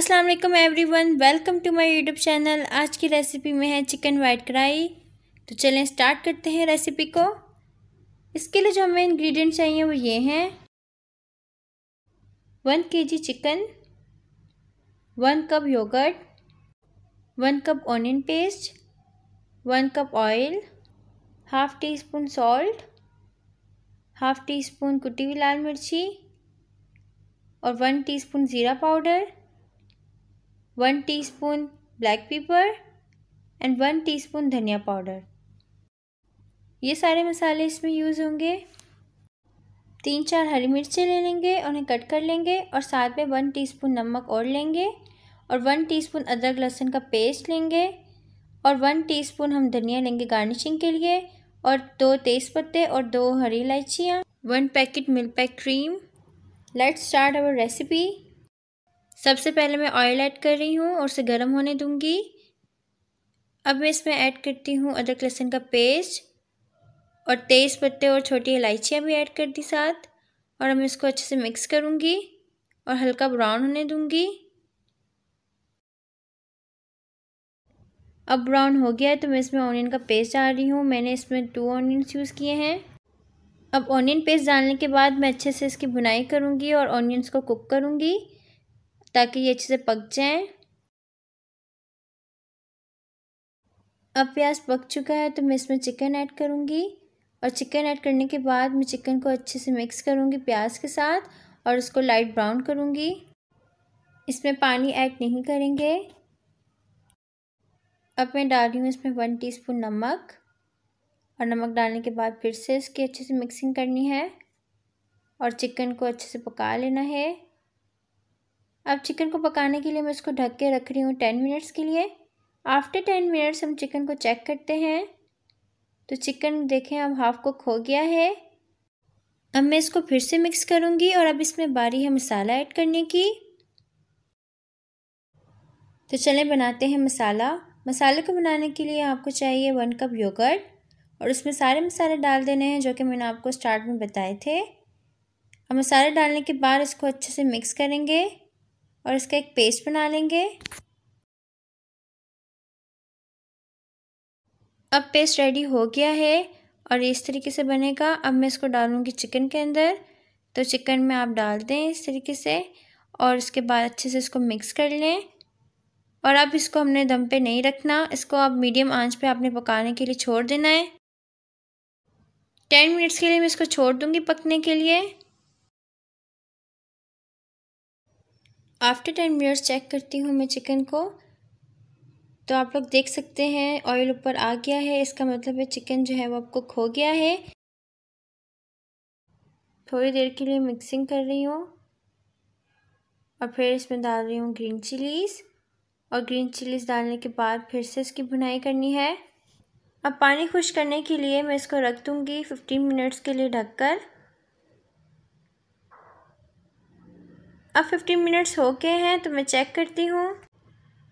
अस्सलाम वालेकुम everyone welcome to my YouTube channel आज की रेसिपी में है चिकन वाइट कढ़ाई तो चलें स्टार्ट करते हैं रेसिपी को इसके लिए जो हमें इंग्रेडिएंट चाहिए वो ये हैं one K G chicken one cup yogurt one cup onion paste one cup oil half tea spoon salt half tea spoon कुटी हुई लाल मिर्ची और वन टीस्पून ज़ीरा powder one teaspoon black pepper and one teaspoon धनिया powder ये सारे मसाले इसमें यूज़ होंगे तीन चार हरी मिर्चें ले लेंगे उन्हें कट कर लेंगे और साथ में वन टीस्पून नमक और लेंगे और वन टीस्पून अदरक लहसुन का पेस्ट लेंगे और वन टीस्पून हम धनिया लेंगे गार्निशिंग के लिए और दो तेज़ पत्ते और दो हरी इलायचियाँ one packet milk pack cream let's start our recipe सबसे पहले मैं ऑयल ऐड कर रही हूँ और उसे गर्म होने दूँगी अब मैं इसमें ऐड करती हूँ अदरक लहसुन का पेस्ट और तेज़ पत्ते और छोटी इलायचियाँ भी ऐड कर दी साथ और मैं इसको अच्छे से मिक्स करूँगी और हल्का ब्राउन होने दूँगी अब ब्राउन हो गया है तो मैं इसमें ऑनियन का पेस्ट डाल रही हूँ मैंने इसमें टू ऑनियंस यूज़ किए हैं अब ऑनियन पेस्ट डालने के बाद मैं अच्छे से इसकी भुनाई करूँगी और ऑनियंस को कुक करूँगी ताकि ये अच्छे से पक जाए अब प्याज पक चुका है तो मैं इसमें चिकन ऐड करूँगी और चिकन ऐड करने के बाद मैं चिकन को अच्छे से मिक्स करूँगी प्याज के साथ और उसको लाइट ब्राउन करूँगी इसमें पानी ऐड नहीं करेंगे अब मैं डाल रही हूँ इसमें वन टीस्पून नमक और नमक डालने के बाद फिर से इसकी अच्छे से मिक्सिंग करनी है और चिकन को अच्छे से पका लेना है अब चिकन को पकाने के लिए मैं इसको ढक के रख रही हूँ टेन मिनट्स के लिए आफ्टर टेन मिनट्स हम चिकन को चेक करते हैं तो चिकन देखें अब हाफ कुक हो गया है अब मैं इसको फिर से मिक्स करूँगी और अब इसमें बारी है मसाला ऐड करने की तो चलें बनाते हैं मसाला मसाले को बनाने के लिए आपको चाहिए वन कप योगर्ट और उसमें सारे मसाले डाल देने हैं जो कि मैंने आपको स्टार्ट में बताए थे अब मसाले डालने के बाद इसको अच्छे से मिक्स करेंगे और इसका एक पेस्ट बना लेंगे अब पेस्ट रेडी हो गया है और इस तरीके से बनेगा अब मैं इसको डालूँगी चिकन के अंदर तो चिकन में आप डाल दें इस तरीके से और इसके बाद अच्छे से इसको मिक्स कर लें और अब इसको हमने दम पे नहीं रखना इसको आप मीडियम आंच पे आपने पकाने के लिए छोड़ देना है टेन मिनट्स के लिए मैं इसको छोड़ दूँगी पकने के लिए आफ्टर टेन मिनट्स चेक करती हूँ मैं चिकन को तो आप लोग देख सकते हैं ऑयल ऊपर आ गया है इसका मतलब है चिकन जो है वो आपको खो गया है थोड़ी देर के लिए मिक्सिंग कर रही हूँ और फिर इसमें डाल रही हूँ ग्रीन चिलीज़ और ग्रीन चिलीज़ डालने के बाद फिर से इसकी भुनाई करनी है अब पानी खुश करने के लिए मैं इसको रख दूँगी फिफ्टीन मिनट्स के लिए ढककर अब फिफ्टीन मिनट्स हो गए हैं तो मैं चेक करती हूँ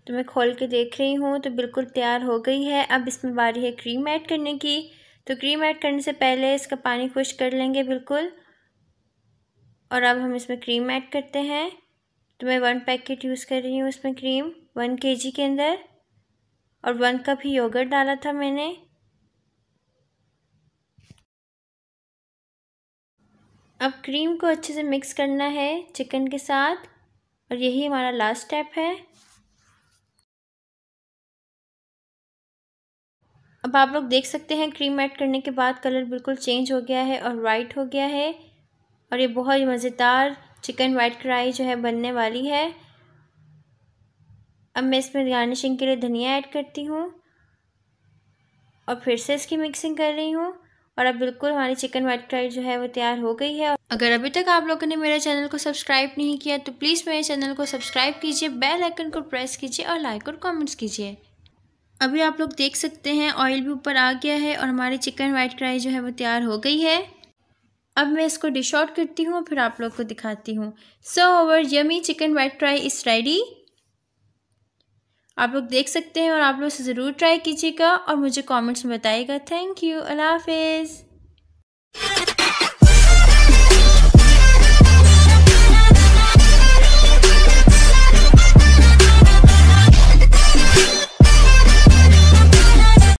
तो मैं खोल के देख रही हूँ तो बिल्कुल तैयार हो गई है अब इसमें बारी है क्रीम ऐड करने की तो क्रीम ऐड करने से पहले इसका पानी खुश कर लेंगे बिल्कुल और अब हम इसमें क्रीम ऐड करते हैं तो मैं वन पैकेट यूज़ कर रही हूँ इसमें क्रीम वन के जी के अंदर और वन कप ही योगर्ट डाला था मैंने अब क्रीम को अच्छे से मिक्स करना है चिकन के साथ और यही हमारा लास्ट स्टेप है अब आप लोग देख सकते हैं क्रीम ऐड करने के बाद कलर बिल्कुल चेंज हो गया है और वाइट हो गया है और ये बहुत ही मज़ेदार चिकन वाइट कढ़ाई जो है बनने वाली है अब मैं इसमें गार्निशिंग के लिए धनिया ऐड करती हूँ और फिर से इसकी मिक्सिंग कर रही हूँ और अब बिल्कुल हमारी चिकन वाइट फ्राइड जो है वो तैयार हो गई है अगर अभी तक आप लोगों ने मेरे चैनल को सब्सक्राइब नहीं किया तो प्लीज़ मेरे चैनल को सब्सक्राइब कीजिए बेल आइकन को प्रेस कीजिए और लाइक और कमेंट्स कीजिए अभी आप लोग देख सकते हैं ऑयल भी ऊपर आ गया है और हमारी चिकन वाइट फ्राई जो है वो तैयार हो गई है अब मैं इसको डिश आउट करती हूँ फिर आप लोग को दिखाती हूँ so our yummy chicken white fry is ready आप लोग देख सकते हैं और आप लोग इसे ज़रूर ट्राई कीजिएगा और मुझे कमेंट्स में बताइएगा थैंक यू अल्लाह हाफिज़